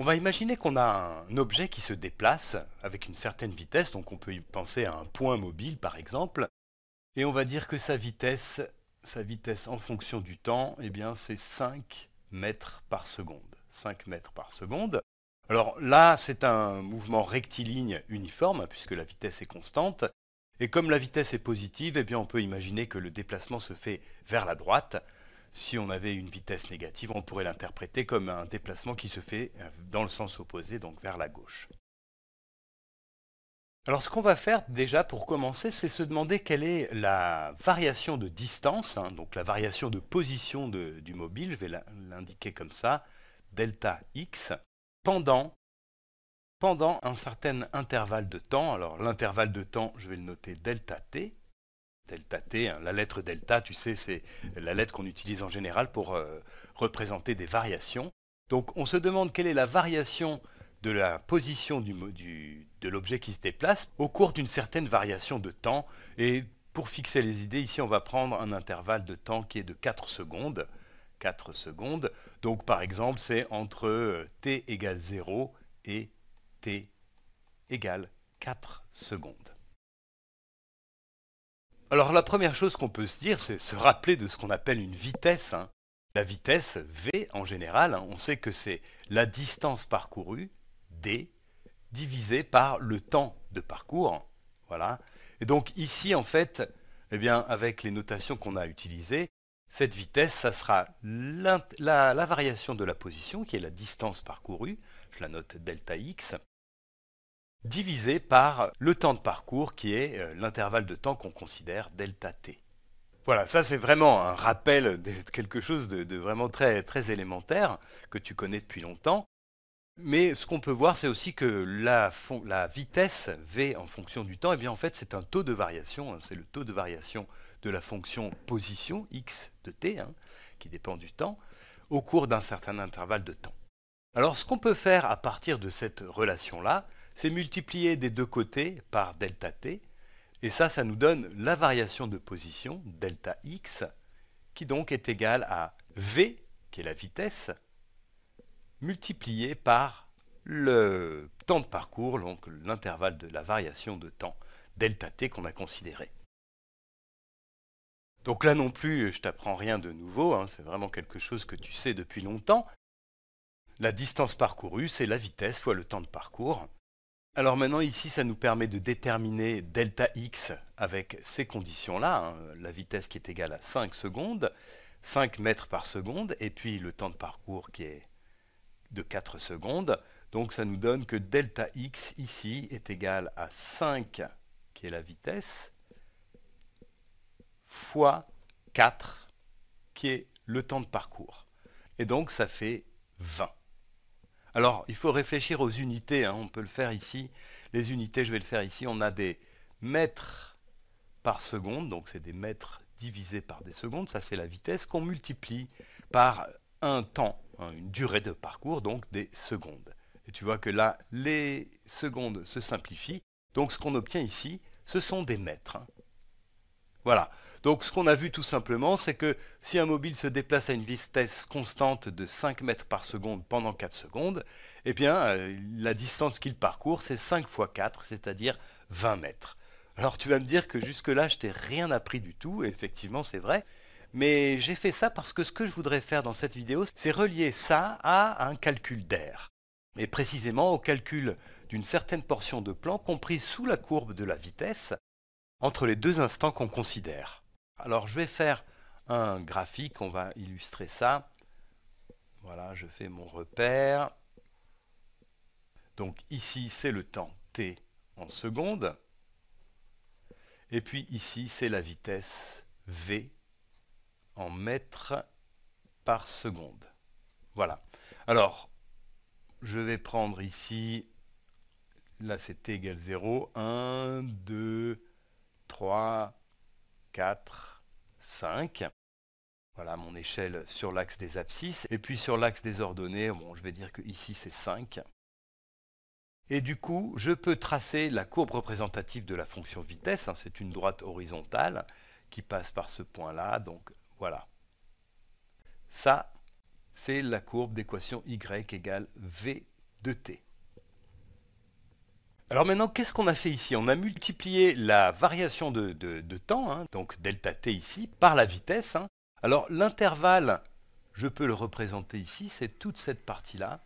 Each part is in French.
On va imaginer qu'on a un objet qui se déplace avec une certaine vitesse, donc on peut y penser à un point mobile par exemple, et on va dire que sa vitesse, sa vitesse en fonction du temps, eh bien c'est 5 mètres par seconde. 5 mètres par seconde. Alors là, c'est un mouvement rectiligne uniforme, puisque la vitesse est constante, et comme la vitesse est positive, eh bien on peut imaginer que le déplacement se fait vers la droite, si on avait une vitesse négative, on pourrait l'interpréter comme un déplacement qui se fait euh, dans le sens opposé, donc vers la gauche. Alors ce qu'on va faire déjà pour commencer, c'est se demander quelle est la variation de distance, hein, donc la variation de position du mobile, je vais l'indiquer comme ça, delta x, pendant, pendant un certain intervalle de temps. Alors l'intervalle de temps, je vais le noter delta t, delta t. Hein. La lettre delta, tu sais, c'est la lettre qu'on utilise en général pour euh, représenter des variations. Donc on se demande quelle est la variation de la position du, de l'objet qui se déplace au cours d'une certaine variation de temps. Et pour fixer les idées, ici on va prendre un intervalle de temps qui est de 4 secondes. 4 secondes. Donc par exemple, c'est entre euh, t égale 0 et t égale 4 secondes. Alors la première chose qu'on peut se dire, c'est se rappeler de ce qu'on appelle une vitesse. Hein. La vitesse V en général, hein, on sait que c'est la distance parcourue, D, divisée par le temps de parcours. Voilà. Et donc ici, en fait, eh bien, avec les notations qu'on a utilisées, cette vitesse, ça sera la, la, variation de la position, qui est la distance parcourue, je la note delta x, divisé par le temps de parcours qui est euh, l'intervalle de temps qu'on considère delta t. Voilà, ça c'est vraiment un rappel de quelque chose de, vraiment très, très élémentaire que tu connais depuis longtemps. Mais ce qu'on peut voir, c'est aussi que la, vitesse v en fonction du temps, et eh bien en fait c'est un taux de variation, hein. c'est le taux de variation de la fonction position x de t, hein, qui dépend du temps, au cours d'un certain intervalle de temps. Alors ce qu'on peut faire à partir de cette relation-là, c'est multiplié des deux côtés par delta t, et ça, ça nous donne la variation de position, delta x, qui donc est égale à v, qui est la vitesse, multiplié par le temps de parcours, donc l'intervalle de la variation de temps, delta t qu'on a considéré. Donc là non plus, je t'apprends rien de nouveau, hein, c'est vraiment quelque chose que tu sais depuis longtemps. La distance parcourue, c'est la vitesse fois le temps de parcours. Alors maintenant, ici, ça nous permet de déterminer delta x avec ces conditions-là, hein. la vitesse qui est égale à 5 secondes, 5 mètres par seconde, et puis le temps de parcours qui est de 4 secondes. Donc ça nous donne que delta x ici est égal à 5, qui est la vitesse, fois 4, qui est le temps de parcours. Et donc ça fait 20. Alors, il faut réfléchir aux unités. Hein. On peut le faire ici. Les unités, je vais le faire ici. On a des mètres par seconde. Donc, c'est des mètres divisés par des secondes. Ça, c'est la vitesse qu'on multiplie par un temps, hein, une durée de parcours, donc des secondes. Et tu vois que là, les secondes se simplifient. Donc, ce qu'on obtient ici, ce sont des mètres. Hein. Voilà. Donc ce qu'on a vu tout simplement, c'est que si un mobile se déplace à une vitesse constante de 5 mètres par seconde pendant 4 secondes, eh bien euh, la distance qu'il parcourt, c'est 5 fois 4, c'est-à-dire 20 mètres. Alors tu vas me dire que jusque-là, je t'ai rien appris du tout, et effectivement c'est vrai, mais j'ai fait ça parce que ce que je voudrais faire dans cette vidéo, c'est relier ça à un calcul d'air, et précisément au calcul d'une certaine portion de plan comprise sous la courbe de la vitesse entre les deux instants qu'on considère. Alors je vais faire un graphique, on va illustrer ça. Voilà, je fais mon repère. Donc ici, c'est le temps t en secondes. Et puis ici, c'est la vitesse v en mètres par seconde. Voilà. Alors, je vais prendre ici, là c'est t égale 0, 1, 2, 3, 4, 5. Voilà mon échelle sur l'axe des abscisses. Et puis sur l'axe des ordonnées, je vais dire que ici c'est 5. Et du coup, je peux tracer la courbe représentative de la fonction vitesse. Hein, c'est une droite horizontale qui passe par ce point-là. Donc voilà. Ça, c'est la courbe d'équation y égale v de t. Alors maintenant, qu'est-ce qu'on a fait ici On a multiplié la variation de, temps, hein, donc delta t ici, par la vitesse. Hein. Alors l'intervalle, je peux le représenter ici, c'est toute cette partie-là.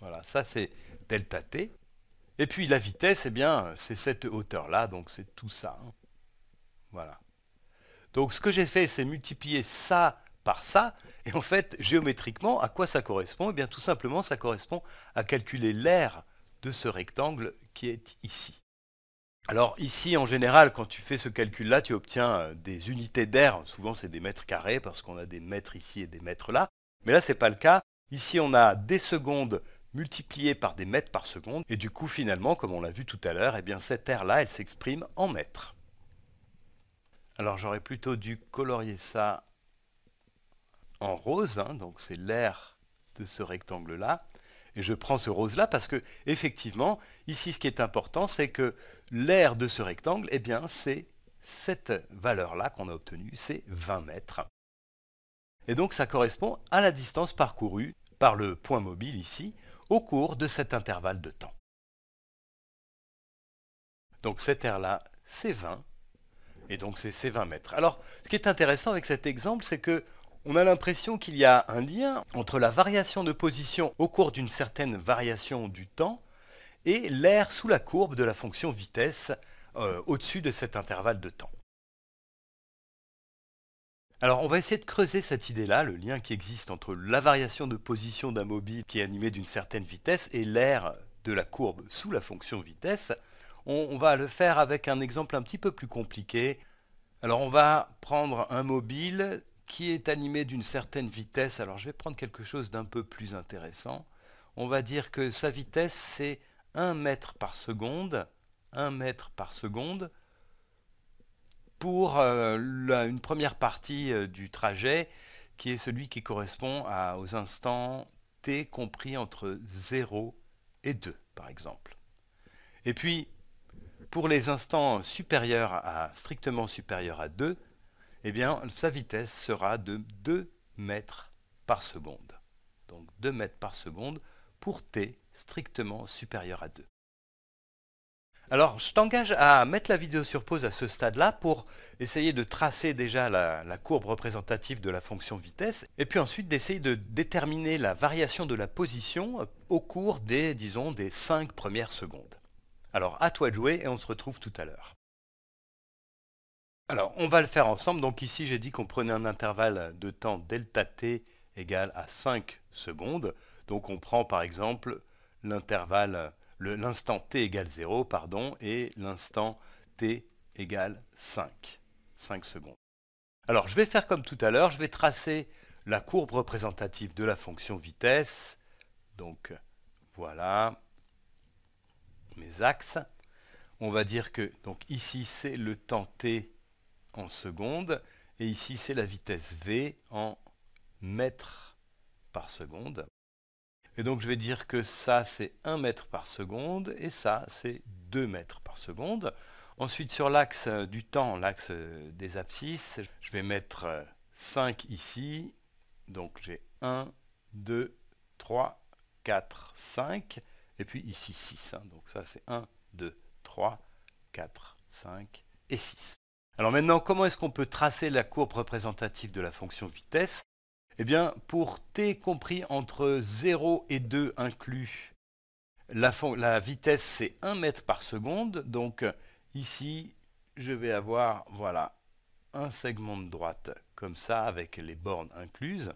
Voilà, ça c'est delta t. Et puis la vitesse, eh bien, c'est cette hauteur-là, donc c'est tout ça. Hein. Voilà. Donc ce que j'ai fait, c'est multiplier ça par ça. Et en fait, géométriquement, à quoi ça correspond Eh bien, tout simplement, ça correspond à calculer l'air de ce rectangle qui est ici. Alors ici, en général, quand tu fais ce calcul-là, tu obtiens euh, des unités d'air. Souvent, c'est des mètres carrés parce qu'on a des mètres ici et des mètres là. Mais là, ce n'est pas le cas. Ici, on a des secondes multipliées par des mètres par seconde. Et du coup, finalement, comme on l'a vu tout à l'heure, eh bien, cette aire-là, elle s'exprime en mètres. Alors, j'aurais plutôt dû colorier ça en rose. Hein. donc, c'est l'air de ce rectangle-là. Et je prends ce rose-là parce que, effectivement, ici, ce qui est important, c'est que l'aire de ce rectangle, eh bien, c'est cette valeur-là qu'on a obtenue, c'est 20 mètres. Et donc, ça correspond à la distance parcourue par le point mobile ici, au cours de cet intervalle de temps. Donc cette aire-là, c'est 20, et donc c'est ces 20 mètres. Alors, ce qui est intéressant avec cet exemple, c'est que on a l'impression qu'il y a un lien entre la variation de position au cours d'une certaine variation du temps et l'air sous la courbe de la fonction vitesse euh, au-dessus de cet intervalle de temps. Alors on va essayer de creuser cette idée-là, le lien qui existe entre la variation de position d'un mobile qui est animé d'une certaine vitesse et l'air de la courbe sous la fonction vitesse. On, on va le faire avec un exemple un petit peu plus compliqué. Alors on va prendre un mobile qui est animé d'une certaine vitesse. Alors je vais prendre quelque chose d'un peu plus intéressant. On va dire que sa vitesse, c'est 1 mètre par seconde, 1 mètre par seconde, pour euh, une première partie euh, du trajet, qui est celui qui correspond aux instants t compris entre 0 et 2, par exemple. Et puis, pour les instants supérieurs à strictement supérieurs à 2, eh bien, sa vitesse sera de 2 mètres par seconde. Donc 2 mètres par seconde pour t strictement supérieur à 2. Alors, je t'engage à mettre la vidéo sur pause à ce stade-là pour essayer de tracer déjà la, courbe représentative de la fonction vitesse, et puis ensuite d'essayer de déterminer la variation de la position au cours des, disons, des 5 premières secondes. Alors, à toi de jouer et on se retrouve tout à l'heure. Alors, on va le faire ensemble. Donc ici, j'ai dit qu'on prenait un intervalle de temps delta t égale à 5 secondes. Donc on prend par exemple l'intervalle, l'instant t égale 0, pardon, et l'instant t égale 5, 5 secondes. Alors je vais faire comme tout à l'heure, je vais tracer la courbe représentative de la fonction vitesse. Donc voilà mes axes. On va dire que donc ici c'est le temps t seconde Et ici, c'est la vitesse V en mètres par seconde. Et donc, je vais dire que ça, c'est 1 mètre par seconde et ça, c'est 2 mètres par seconde. Ensuite, sur l'axe du temps, l'axe des abscisses, je vais mettre 5 ici. Donc, j'ai 1, 2, 3, 4, 5. Et puis ici, 6. Hein. Donc, ça, c'est 1, 2, 3, 4, 5 et 6. Alors maintenant, comment est-ce qu'on peut tracer la courbe représentative de la fonction vitesse Eh bien, pour t compris entre 0 et 2 inclus, la, vitesse c'est 1 mètre par seconde. Donc ici, je vais avoir voilà, un segment de droite comme ça avec les bornes incluses.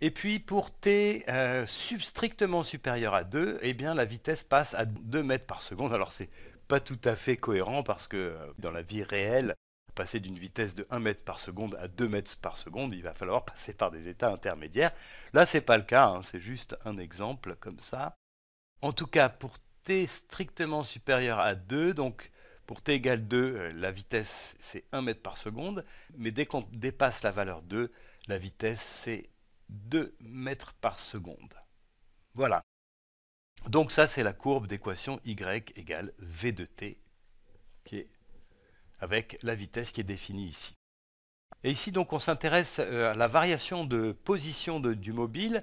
Et puis pour t euh, strictement supérieur à 2, eh bien la vitesse passe à 2 mètres par seconde. Alors c'est pas tout à fait cohérent parce que euh, dans la vie réelle, passer d'une vitesse de 1 mètre par seconde à 2 mètres par seconde, il va falloir passer par des états intermédiaires. Là, ce n'est pas le cas, hein, c'est juste un exemple comme ça. En tout cas, pour t strictement supérieur à 2, donc pour t égale 2, euh, la vitesse c'est 1 mètre par seconde, mais dès qu'on dépasse la valeur 2, la vitesse c'est 2 mètres par seconde. Voilà. Donc ça, c'est la courbe d'équation y égale v de t, avec la vitesse qui est définie ici. Et ici, donc, on s'intéresse euh, à la variation de position du mobile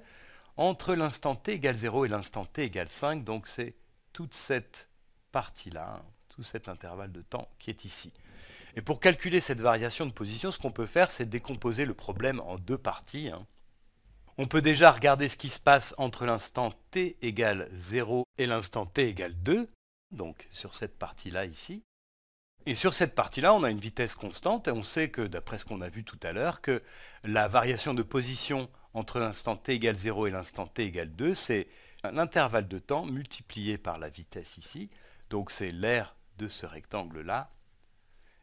entre l'instant t égale 0 et l'instant t égale 5. Donc, c'est toute cette partie-là, hein, tout cet intervalle de temps qui est ici. Et pour calculer cette variation de position, ce qu'on peut faire, c'est décomposer le problème en deux parties. Hein on peut déjà regarder ce qui se passe entre l'instant t égale 0 et l'instant t égale 2, donc sur cette partie-là ici. Et sur cette partie-là, on a une vitesse constante et on sait que, d'après ce qu'on a vu tout à l'heure, que la variation de position entre l'instant t égale 0 et l'instant t égale 2, c'est l'intervalle de temps multiplié par la vitesse ici, donc c'est l'aire de ce rectangle-là,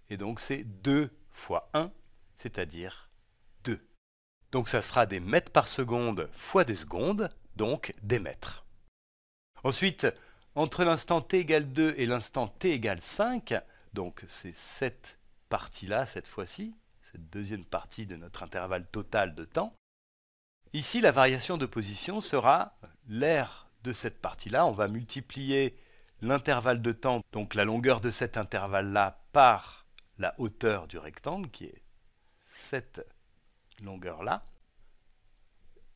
et donc c'est 2 fois 1, c'est-à-dire donc ça sera des mètres par seconde fois des secondes, donc des mètres. Ensuite, entre l'instant t égale 2 et l'instant t égale 5, donc c'est cette partie-là, cette fois-ci, cette deuxième partie de notre intervalle total de temps, ici la variation de position sera l'air de cette partie-là. On va multiplier l'intervalle de temps, donc la longueur de cet intervalle-là, par la hauteur du rectangle, qui est 7 longueur-là.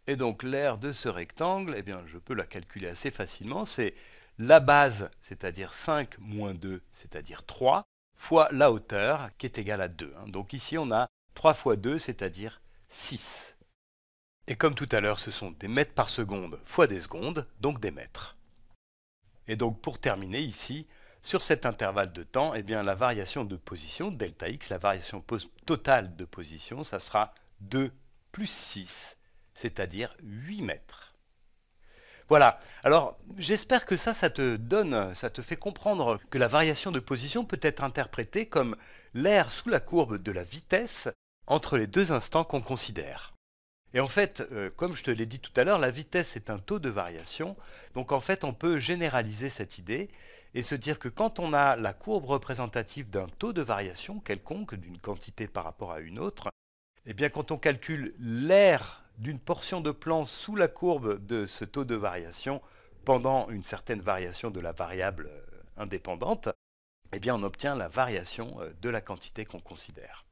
Et donc l'aire de ce rectangle, eh bien, je peux la calculer assez facilement, c'est la base, c'est-à-dire 5 moins 2, c'est-à-dire 3, fois la hauteur, qui est égale à 2. Hein. Donc ici, on a 3 fois 2, c'est-à-dire 6. Et comme tout à l'heure, ce sont des mètres par seconde fois des secondes, donc des mètres. Et donc pour terminer ici, sur cet intervalle de temps, eh bien, la variation de position, delta x, la variation totale de position, ça sera 2 plus 6, c'est-à-dire 8 mètres. Voilà, alors j'espère que ça, ça te donne, ça te fait comprendre que la variation de position peut être interprétée comme l'air sous la courbe de la vitesse entre les deux instants qu'on considère. Et en fait, euh, comme je te l'ai dit tout à l'heure, la vitesse est un taux de variation, donc en fait on peut généraliser cette idée et se dire que quand on a la courbe représentative d'un taux de variation quelconque, d'une quantité par rapport à une autre, eh quand on calcule l'air d'une portion de plan sous la courbe de ce taux de variation pendant une certaine variation de la variable euh, indépendante, eh on obtient la variation euh, de la quantité qu'on considère.